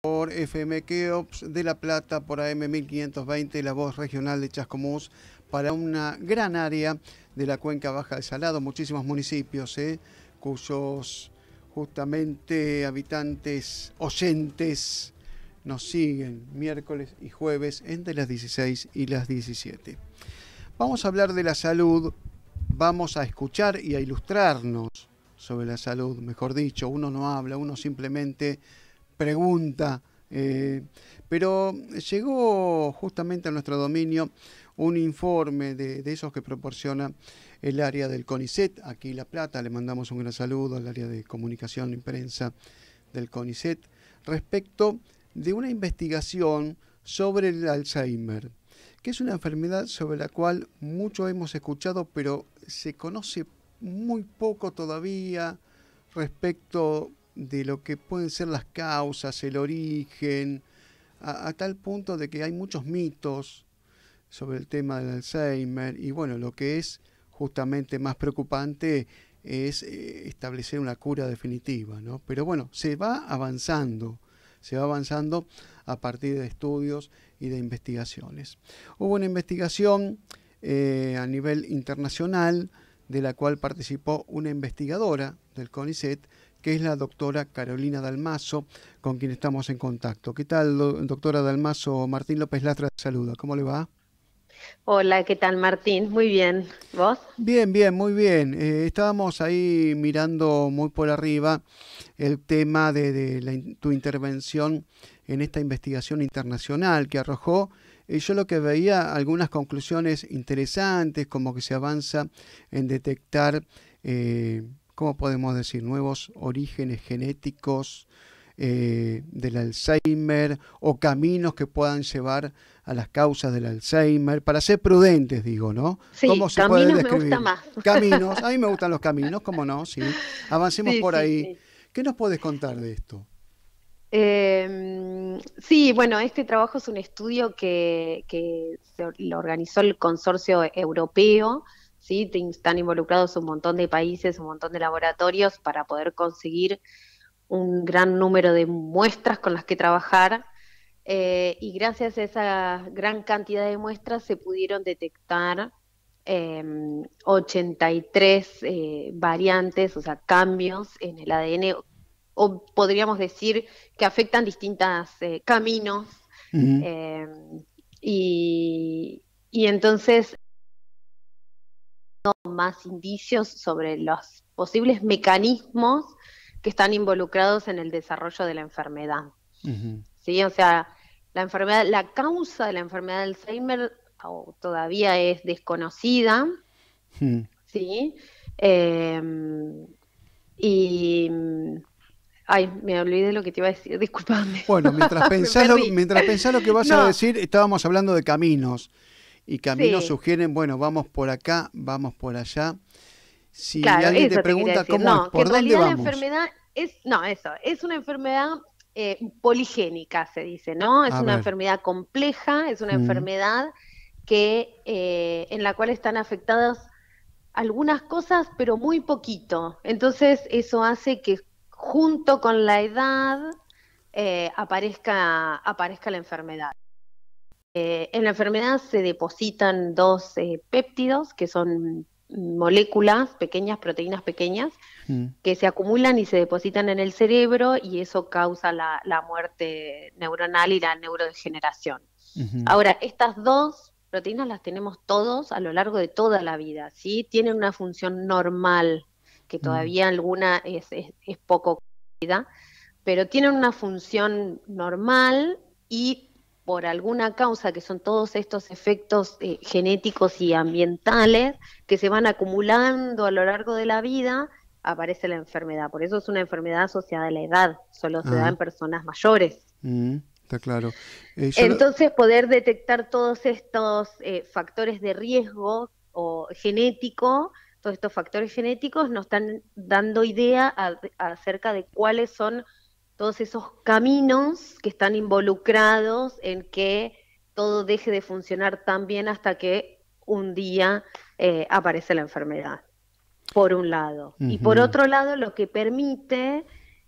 por FM Keops de La Plata por AM 1520, la voz regional de Chascomús, para una gran área de la cuenca baja de Salado, muchísimos municipios ¿eh? cuyos justamente habitantes oyentes nos siguen miércoles y jueves entre las 16 y las 17. Vamos a hablar de la salud, vamos a escuchar y a ilustrarnos sobre la salud, mejor dicho, uno no habla, uno simplemente pregunta. Eh, pero llegó justamente a nuestro dominio un informe de, esos que proporciona el área del CONICET, aquí La Plata, le mandamos un gran saludo al área de comunicación y prensa del CONICET, respecto de una investigación sobre el Alzheimer, que es una enfermedad sobre la cual mucho hemos escuchado, pero se conoce muy poco todavía respecto de lo que pueden ser las causas, el origen, a, tal punto de que hay muchos mitos sobre el tema del Alzheimer y bueno, lo que es justamente más preocupante es eh, establecer una cura definitiva, ¿no? Pero bueno, se va avanzando, se va avanzando a partir de estudios y de investigaciones. Hubo una investigación eh, a nivel internacional de la cual participó una investigadora del CONICET que es la doctora Carolina Dalmaso, con quien estamos en contacto. ¿Qué tal, doctora Dalmaso? Martín López Lastra saluda. ¿Cómo le va? Hola, ¿qué tal Martín? Muy bien. ¿Vos? Bien, bien, muy bien. Eh, estábamos ahí mirando muy por arriba el tema de, tu intervención en esta investigación internacional que arrojó y yo lo que veía algunas conclusiones interesantes, como que se avanza en detectar eh, ¿cómo podemos decir? Nuevos orígenes genéticos eh, del Alzheimer o caminos que puedan llevar a las causas del Alzheimer, para ser prudentes, digo, ¿no? Sí, caminos me más. Caminos, a mí me gustan los caminos, ¿cómo no? Sí. Avancemos por ahí. ¿Qué nos puedes contar de esto? Em, sí, bueno, este trabajo es un estudio que, se lo organizó el Consorcio Europeo están involucrados un montón de países, un montón de laboratorios para poder conseguir un gran número de muestras con las que trabajar. Eh, y gracias a esa gran cantidad de muestras se pudieron detectar 83 em, eh, variantes, o sea, cambios en el ADN, o podríamos decir que afectan distintos eh, caminos. Em, y entonces más indicios sobre los posibles mecanismos que están involucrados en el desarrollo de la enfermedad. o sea, la enfermedad, la causa de la enfermedad de Alzheimer todavía es desconocida. Hmm. Sí. Em, y Ay, me olvidé lo que te iba a decir, disculpame. Bueno, mientras pensás, lo, mientras lo que vas a decir, estábamos hablando de caminos y caminos sugieren, bueno, vamos por acá, vamos por allá. Si alguien te pregunta cómo, no, por que dónde vamos. La enfermedad es, no, eso, es una enfermedad eh, poligénica, se dice, ¿no? Es una enfermedad compleja, es una mm. enfermedad que eh, en la cual están afectadas algunas cosas, pero muy poquito. Entonces eso hace que junto con la edad eh, aparezca, aparezca la enfermedad. Eh, en la enfermedad se depositan dos eh, péptidos, que son moléculas pequeñas, proteínas pequeñas, mm. que se acumulan y se depositan en el cerebro y eso causa la, muerte neuronal y la neurodegeneración. Ahora, estas dos proteínas las tenemos todos a lo largo de toda la vida, ¿sí? Tienen una función normal, que mm. todavía alguna es, es poco conocida, pero tienen una función normal y por alguna causa, que son todos estos efectos eh, genéticos y ambientales que se van acumulando a lo largo de la vida, aparece la enfermedad. Por eso es una enfermedad asociada a la edad, solo se da ah. en personas mayores. Mm, está claro. Eh, Entonces, poder detectar todos estos eh, factores de riesgo o genético, todos estos factores genéticos nos están dando idea acerca de cuáles son todos esos caminos que están involucrados en que todo deje de funcionar tan bien hasta que un día eh, aparece la enfermedad, por un lado. Y por otro lado, lo que permite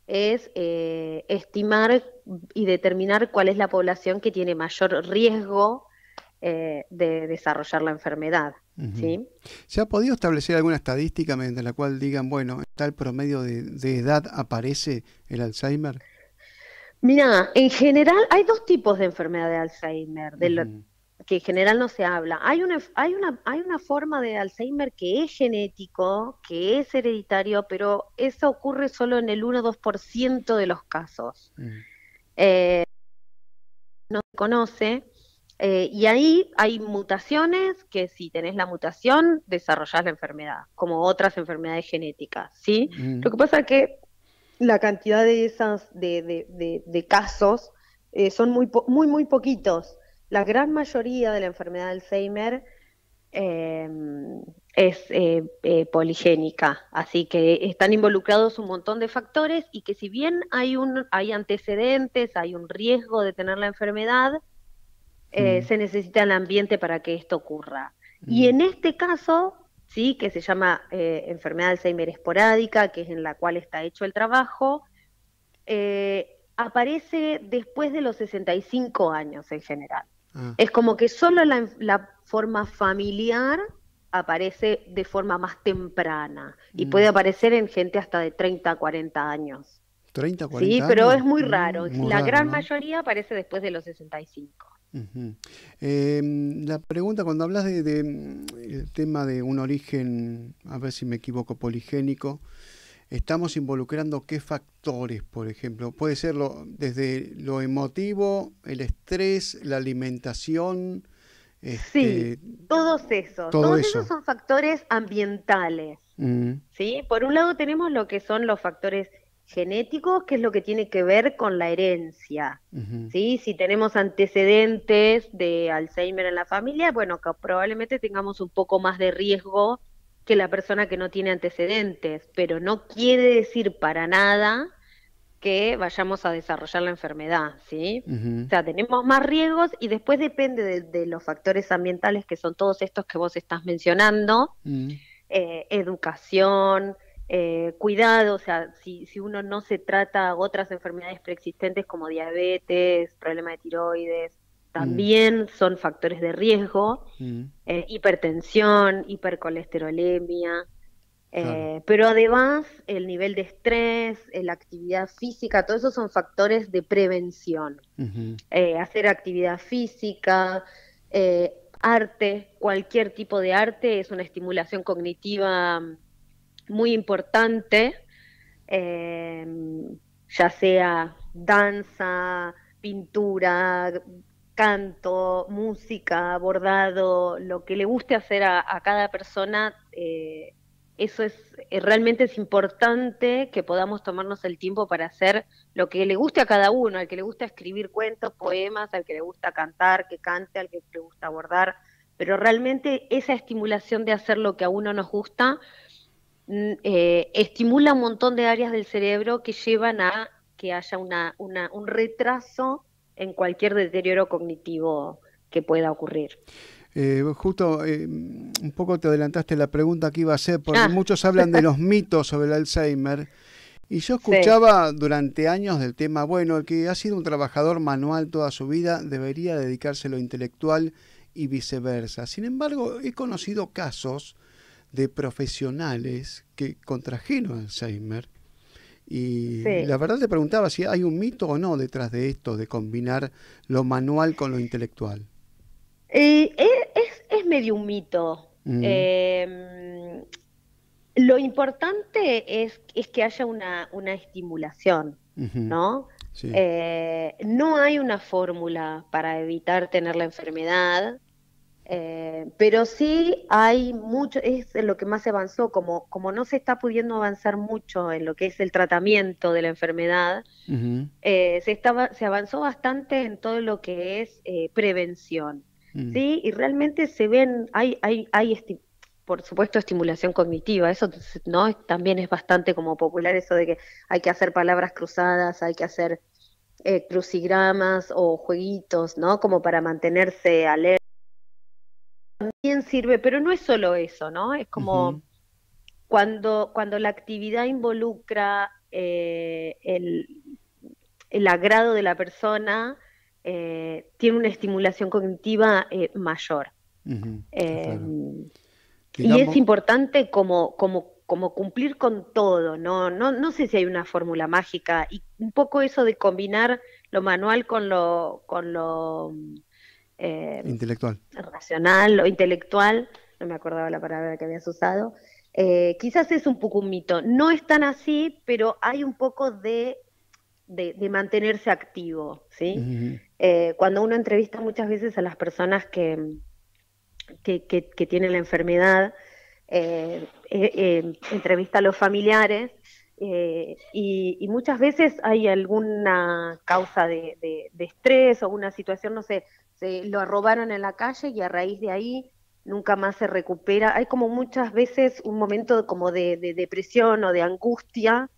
es eh, estimar y determinar cuál es la población que tiene mayor riesgo eh, de desarrollar la enfermedad. ¿Se ha podido establecer alguna estadística mediante la cual digan, bueno, tal promedio de, edad aparece el Alzheimer? Mira, en general hay dos tipos de enfermedad de Alzheimer, de que en general no se habla. Hay una, hay, una, hay una forma de Alzheimer que es genético, que es hereditario, pero eso ocurre solo en el 1-2% de los casos. Mm. Eh, no se conoce. Eh, y ahí hay mutaciones que si tenés la mutación desarrollás la enfermedad, como otras enfermedades genéticas, ¿sí? Mm. Lo que pasa es que la cantidad de esas de, de, casos eh, son muy, muy, muy poquitos. La gran mayoría de la enfermedad de Alzheimer em, es eh, poligénica, así que están involucrados un montón de factores y que si bien hay, un, hay antecedentes, hay un riesgo de tener la enfermedad, eh, mm. se necesita el ambiente para que esto ocurra. Y mm. en este caso, sí, que se llama eh, enfermedad de Alzheimer esporádica, que es en la cual está hecho el trabajo, eh, aparece después de los 65 años en general. Ah. Es como que solo la, forma familiar aparece de forma más temprana y puede mm. aparecer en gente hasta de 30 a 40 años. 30, 40 Sí, pero es muy raro. la gran mayoría aparece después de los 65. Em, la pregunta, cuando hablas del de, mm, el tema de un origen, a ver si me equivoco, poligénico, estamos involucrando qué factores, por ejemplo. Puede ser desde lo emotivo, el estrés, la alimentación. Este, sí, todos esos. todos esos son factores ambientales. Mm. ¿sí? Por un lado tenemos lo que son los factores genéticos, que es lo que tiene que ver con la herencia. ¿sí? Si tenemos antecedentes de Alzheimer en la familia, bueno, que probablemente tengamos un poco más de riesgo que la persona que no tiene antecedentes, pero no quiere decir para nada que vayamos a desarrollar la enfermedad, ¿sí? O sea, tenemos más riesgos y después depende de, los factores ambientales, que son todos estos que vos estás mencionando, mm. eh, educación, eh, cuidado, o sea, si, si uno no se trata otras enfermedades preexistentes como diabetes, problema de tiroides, mm. también son factores de riesgo, mm. eh, hipertensión, hipercolesterolemia, eh, pero además el nivel de estrés, la actividad física, todos esos son factores de prevención. hacer actividad física, arte, cualquier tipo de arte es una estimulación cognitiva muy importante, eh, ya sea danza, pintura, canto, música, bordado, lo que le guste hacer a, cada persona, eh, eso es eh, realmente es importante que podamos tomarnos el tiempo para hacer lo que le guste a cada uno, al que le gusta escribir cuentos, poemas, al que le gusta cantar, que cante, al que le gusta bordar, pero realmente esa estimulación de hacer lo que a uno nos gusta Mm, eh, estimula un montón de áreas del cerebro que llevan a que haya una, un retraso en cualquier deterioro cognitivo que pueda ocurrir. Eh, justo eh, un poco te adelantaste la pregunta que iba a hacer, porque ah. muchos hablan de los mitos sobre el Alzheimer. Y yo escuchaba durante años del tema, bueno, el que ha sido un trabajador manual toda su vida debería dedicarse a lo intelectual y viceversa. Sin embargo, he conocido casos de profesionales que contrajeron Alzheimer. Y la verdad te preguntaba si hay un mito o no detrás de esto, de combinar lo manual con lo intelectual. Eh, es, medio un mito. Mm. Em, lo importante es, es que haya una, una estimulación, ¿no? Eh, no hay una fórmula para evitar tener la enfermedad. Eh, pero sí hay mucho, es lo que más se avanzó, como, como no se está pudiendo avanzar mucho en lo que es el tratamiento de la enfermedad, eh, se, estaba, se avanzó bastante en todo lo que es eh, prevención, mm. ¿sí? Y realmente se ven, hay, hay, hay por supuesto estimulación cognitiva, eso no también es bastante como popular eso de que hay que hacer palabras cruzadas, hay que hacer eh, crucigramas o jueguitos, ¿no? Como para mantenerse alerta sirve, pero no es solo eso, ¿no? Es como cuando, cuando la actividad involucra eh, el, agrado de la persona, eh, tiene una estimulación cognitiva eh, mayor. Y es importante como, como, como cumplir con todo, ¿no? ¿no? No sé si hay una fórmula mágica y un poco eso de combinar lo manual con lo... Con lo eh, intelectual. racional o intelectual, no me acordaba la palabra que habías usado, eh, quizás es un poco un mito. No es tan así, pero hay un poco de, de, mantenerse activo, ¿sí? Eh, cuando uno entrevista muchas veces a las personas que, que, tienen la enfermedad, entrevista a los familiares, y, muchas veces hay alguna causa de, de, estrés o una situación, no sé, se lo robaron en la calle y a raíz de ahí nunca más se recupera. Hay como muchas veces un momento como de, depresión o de angustia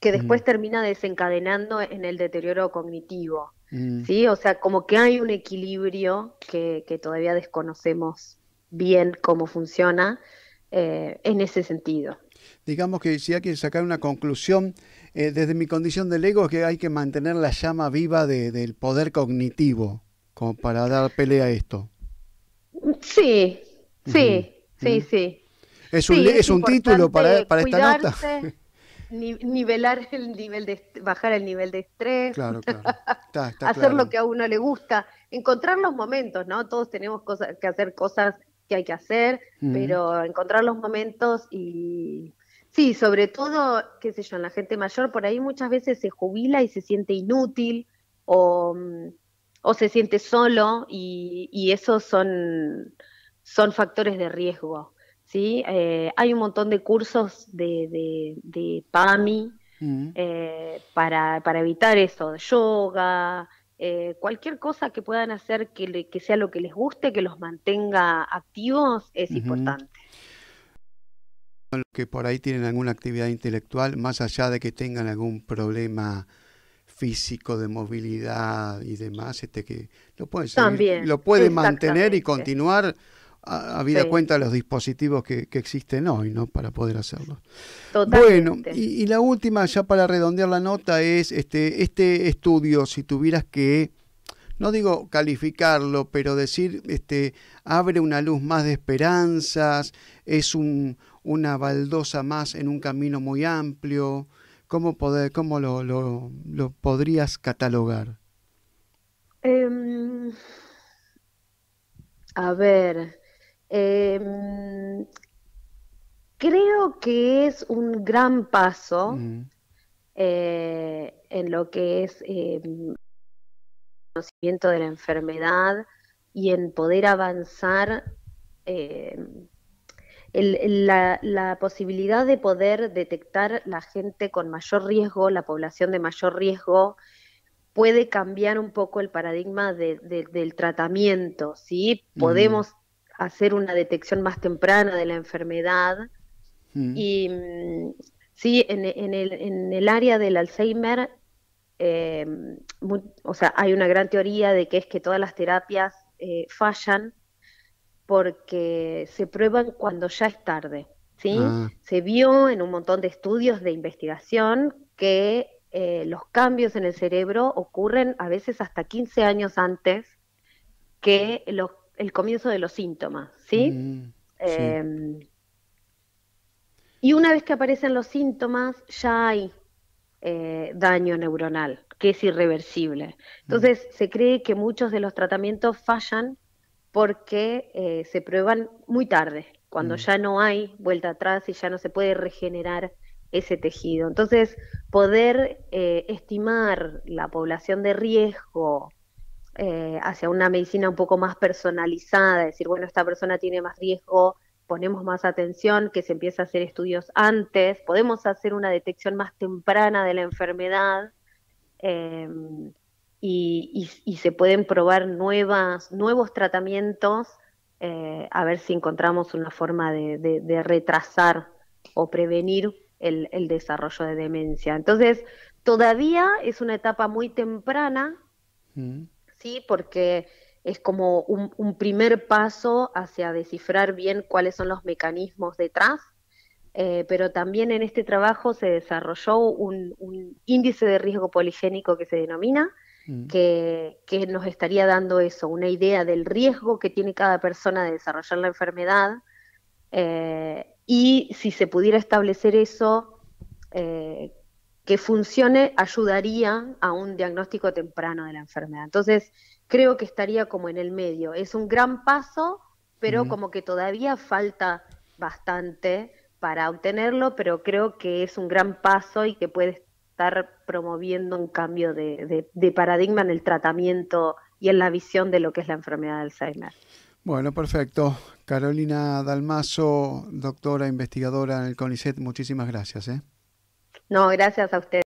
que mm. después termina desencadenando en el deterioro cognitivo. Mm. ¿sí? O sea, como que hay un equilibrio que, todavía desconocemos bien cómo funciona eh, en ese sentido. Digamos que si hay que sacar una conclusión, eh, desde mi condición del ego, es que hay que mantener la llama viva del poder cognitivo como para dar pelea a esto. Sí, sí, sí, sí. Es un, título para, para esta nota. nivelar el nivel de bajar el nivel de estrés, claro, claro. hacer lo que a uno le gusta, encontrar los momentos, ¿no? Todos tenemos cosas que hacer cosas que hay que hacer, pero encontrar los momentos y sí, sobre todo, qué sé yo, en la gente mayor por ahí muchas veces se jubila y se siente inútil o mm, o se siente solo y, esos son, son factores de riesgo. ¿sí? Eh, hay un montón de cursos de, PAMI mm. eh, para, evitar eso, yoga, eh, cualquier cosa que puedan hacer que, sea lo que les guste, que los mantenga activos, es importante. que por ahí tienen alguna actividad intelectual, más allá de que tengan algún problema físico, de movilidad y demás, este que lo puede, lo puede mantener y continuar a, vida cuenta de los dispositivos que, existen hoy, ¿no? Para poder hacerlo. Bueno, y, la última, ya para redondear la nota, es este, este estudio, si tuvieras que, no digo calificarlo, pero decir, este, abre una luz más de esperanzas, es un, una baldosa más en un camino muy amplio. ¿Cómo, poder, cómo lo, podrías catalogar? Em, a ver, em, creo que es un gran paso mm. eh, en lo que es el em, conocimiento de la enfermedad y en poder avanzar la, posibilidad de poder detectar la gente con mayor riesgo, la población de mayor riesgo, puede cambiar un poco el paradigma del tratamiento, ¿sí? Podemos hacer una detección más temprana de la enfermedad y mm, sí, en, el, área del Alzheimer, eh, o sea, hay una gran teoría de que es que todas las terapias eh, fallan porque se prueban cuando ya es tarde. ¿sí? Ah. Se vio en un montón de estudios de investigación que eh, los cambios en el cerebro ocurren a veces hasta 15 años antes que el comienzo de los síntomas. ¿sí? Mm, em, y una vez que aparecen los síntomas, ya hay eh, daño neuronal, que es irreversible. Mm. Entonces, se cree que muchos de los tratamientos fallan porque eh, se prueban muy tarde, cuando mm. ya no hay vuelta atrás y ya no se puede regenerar ese tejido. Entonces, poder eh, estimar la población de riesgo eh, hacia una medicina un poco más personalizada, decir, bueno, esta persona tiene más riesgo, ponemos más atención, que se empieza a hacer estudios antes, podemos hacer una detección más temprana de la enfermedad. Em, y, se pueden probar nuevas, nuevos tratamientos eh, a ver si encontramos una forma de, retrasar o prevenir el, desarrollo de demencia. Entonces, todavía es una etapa muy temprana, mm. ¿sí? Porque es como un, primer paso hacia descifrar bien cuáles son los mecanismos detrás, eh, pero también en este trabajo se desarrolló un, índice de riesgo poligénico que se denomina, Mm. que, nos estaría dando eso, una idea del riesgo que tiene cada persona de desarrollar la enfermedad. Eh, y si se pudiera establecer eso, eh, que funcione, ayudaría a un diagnóstico temprano de la enfermedad. Entonces, creo que estaría como en el medio. Es un gran paso, pero como que todavía falta bastante para obtenerlo, pero creo que es un gran paso y que puede estar promoviendo un cambio de, paradigma en el tratamiento y en la visión de lo que es la enfermedad de Alzheimer. Bueno, perfecto. Carolina Dalmazo, doctora investigadora en el CONICET, muchísimas gracias. ¿eh? No, gracias a usted.